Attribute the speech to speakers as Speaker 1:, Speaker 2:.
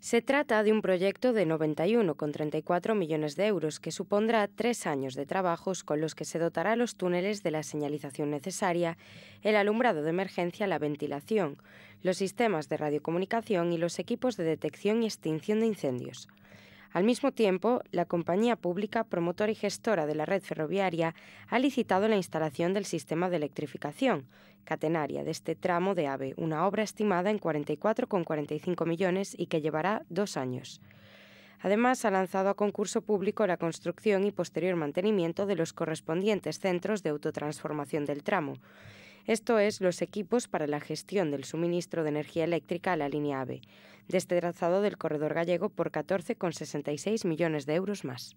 Speaker 1: Se trata de un proyecto de 91,34 millones de euros que supondrá tres años de trabajos con los que se dotará los túneles de la señalización necesaria, el alumbrado de emergencia, la ventilación, los sistemas de radiocomunicación y los equipos de detección y extinción de incendios. Al mismo tiempo, la compañía pública promotora y gestora de la red ferroviaria ha licitado la instalación del sistema de electrificación catenaria de este tramo de AVE, una obra estimada en 44,45 millones y que llevará dos años. Además, ha lanzado a concurso público la construcción y posterior mantenimiento de los correspondientes centros de autotransformación del tramo esto es los equipos para la gestión del suministro de energía eléctrica a la línea AVE, trazado del corredor gallego por 14,66 millones de euros más.